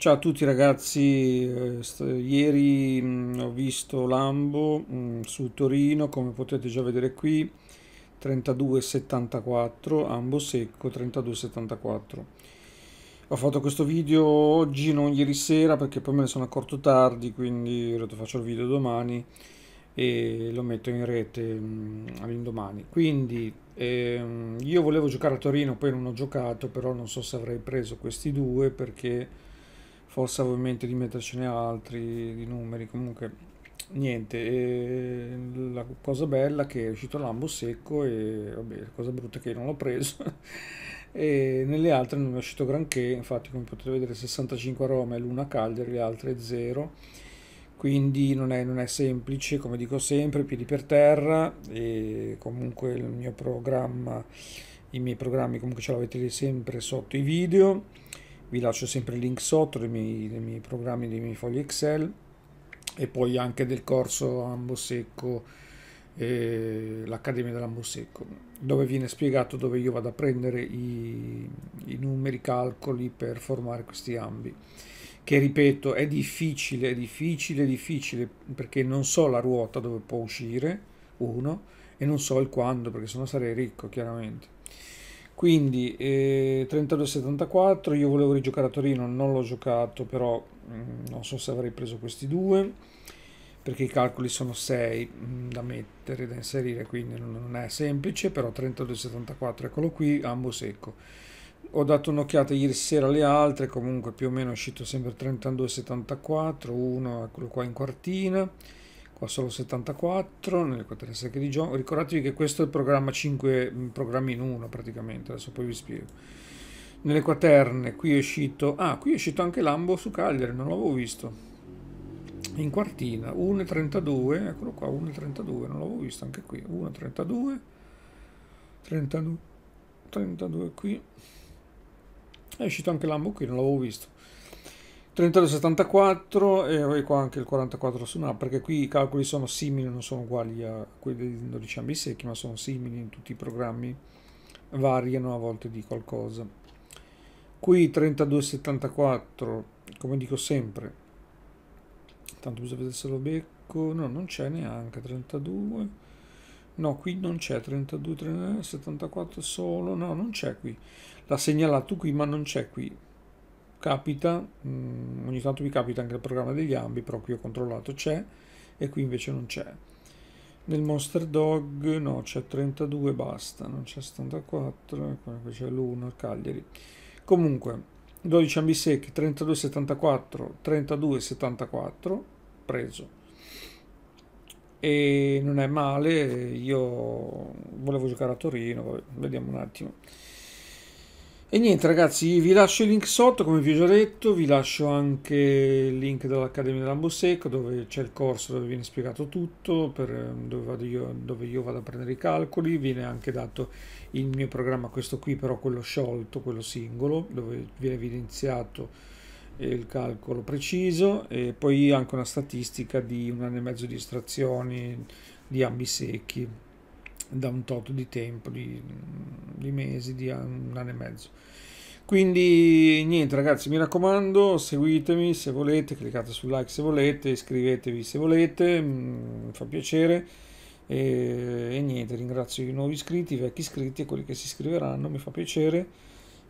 Ciao a tutti ragazzi, eh, ieri mm, ho visto Lambo mm, su Torino, come potete già vedere qui, 32,74, ambo secco 32,74. Ho fatto questo video oggi, non ieri sera, perché poi me ne sono accorto tardi, quindi ho faccio il video domani e lo metto in rete mm, all'indomani. Quindi ehm, io volevo giocare a Torino, poi non ho giocato, però non so se avrei preso questi due perché forse avevo in mente di mettercene altri di numeri comunque niente e la cosa bella è che è uscito l'ambo secco e vabbè la cosa brutta è che non l'ho preso e nelle altre non è uscito granché infatti come potete vedere 65 a Roma e l'una a Cagliari le altre 0 quindi non è, non è, semplice, come dico sempre, piedi per terra e comunque il mio programma, i miei programmi comunque ce l'avete sempre sotto i video vi lascio sempre il link sotto dei miei, dei miei programmi, dei miei fogli Excel e poi anche del corso Ambosecco, eh, l'Accademia dell'Ambosecco, dove viene spiegato dove io vado a prendere i, i numeri, calcoli per formare questi ambi. Che ripeto, è difficile, è difficile, è difficile perché non so la ruota dove può uscire uno e non so il quando perché sennò sarei ricco chiaramente quindi eh, 32,74, io volevo rigiocare a Torino, non l'ho giocato, però mh, mm, non so se avrei preso questi due, perché i calcoli sono 6 mm, da mettere, da inserire, quindi non, è semplice, però 32,74, eccolo qui, ambo secco. Ho dato un'occhiata ieri sera alle altre, comunque più o meno è uscito sempre 32,74, uno, eccolo qua in quartina qua solo 74 nelle quattro sacche di gioco ricordatevi che questo è il programma 5 mm, programmi in uno praticamente adesso poi vi spiego nelle quaterne qui è uscito ah qui è uscito anche Lambo su Cagliari non l'avevo visto in quartina 1.32 eccolo qua 1.32 non l'avevo visto anche qui 1.32 32 32 qui è uscito anche Lambo qui non l'avevo visto 3274 e qua anche il 44 su no, perché qui i calcoli sono simili, non sono uguali a quelli di 12 ambi secchi, ma sono simili in tutti i programmi, variano a volte di qualcosa. Qui 3274, come dico sempre, tanto bisogna vedere se lo becco, no, non c'è neanche 32, no, qui non c'è 32, 74 solo, no, non c'è qui, l'ha segnalato qui, ma non c'è qui capita, mh, mm, ogni tanto mi capita anche il programma degli ambi, però qui ho controllato c'è e qui invece non c'è. Nel Monster Dog no, c'è 32, basta, non c'è 74, qui c'è l'1, Cagliari. Comunque, 12 ambi secchi, 32, 74, 32, 74, preso. E non è male, io volevo giocare a Torino, vediamo un attimo. E niente ragazzi, vi lascio il link sotto come vi ho già detto, vi lascio anche il link dell'Accademia Lambosecco dove c'è il corso dove viene spiegato tutto, ehm, dove io, dove, io, vado a prendere i calcoli, viene anche dato il mio programma, questo qui però quello sciolto, quello singolo, dove viene evidenziato eh, il calcolo preciso e poi anche una statistica di un anno e mezzo di estrazioni di ambi secchi da un tot di tempo, di, di mesi, di un anno e mezzo. Quindi niente ragazzi, mi raccomando, seguitemi se volete, cliccate sul like se volete, iscrivetevi se volete, mi mm, fa piacere. E, e, niente, ringrazio i nuovi iscritti, i vecchi iscritti e quelli che si iscriveranno, mi fa piacere.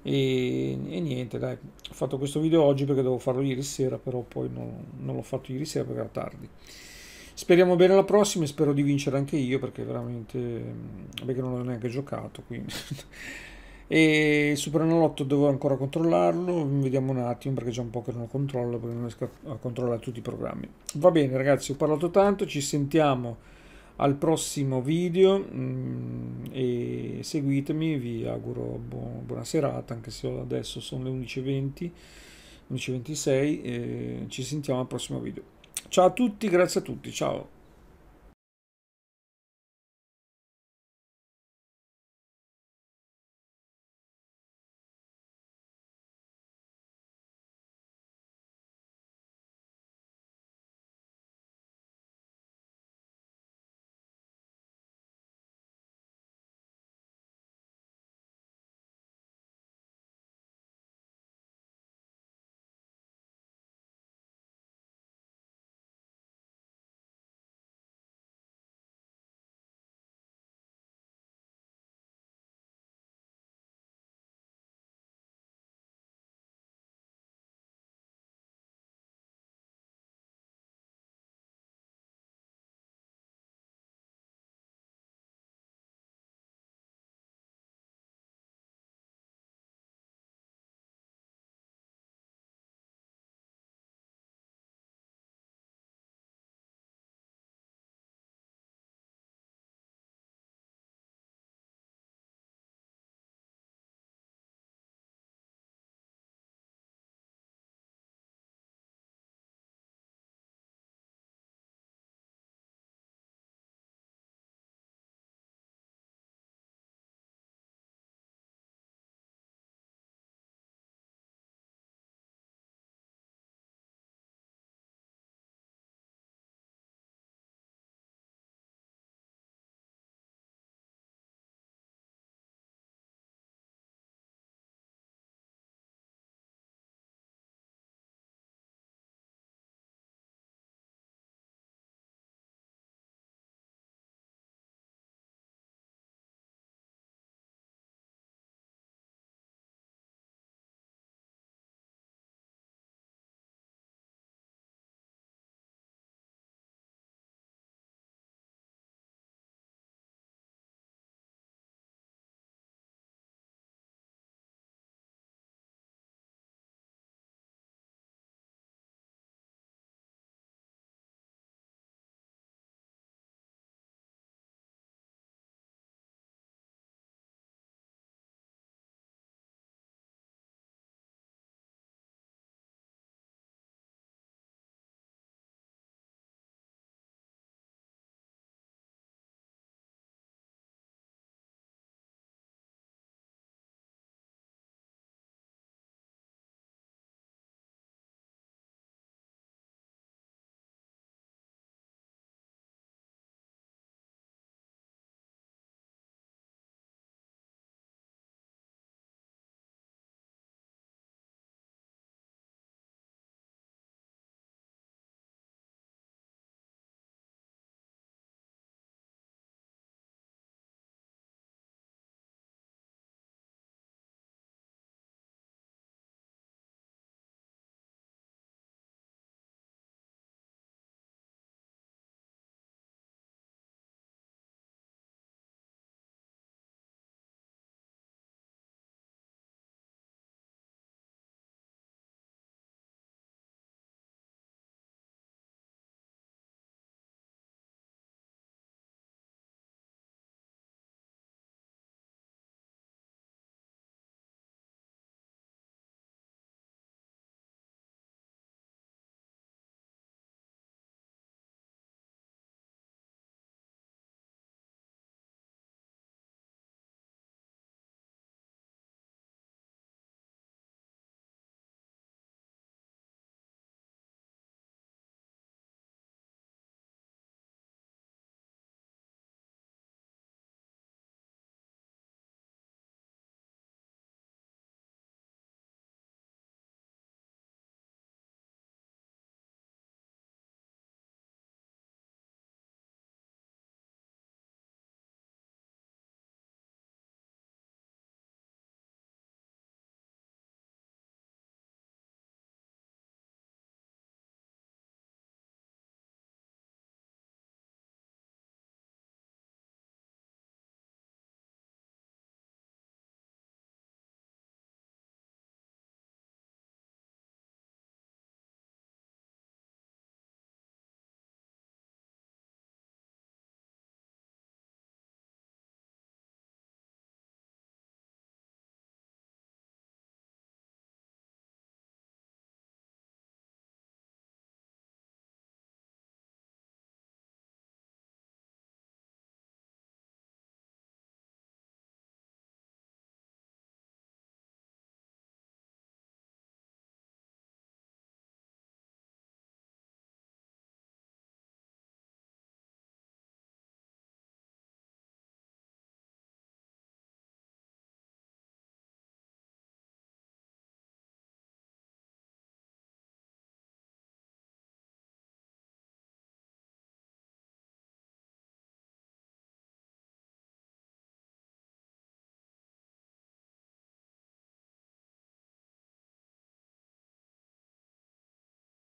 E, e niente, dai, ho fatto questo video oggi perché devo farlo ieri sera, però poi non, non l'ho fatto ieri sera perché era tardi. Speriamo bene la prossima e spero di vincere anche io perché veramente perché mm, non ho neanche giocato. Quindi. e il Superanalotto devo ancora controllarlo, vediamo un attimo perché già un po' che non lo controllo, perché non riesco a controllare tutti i programmi. Va bene ragazzi, ho parlato tanto, ci sentiamo al prossimo video mm, e seguitemi, vi auguro buona serata, anche se adesso sono le 11.20, 11.26, ci sentiamo al prossimo video. Ciao a tutti, grazie a tutti, ciao.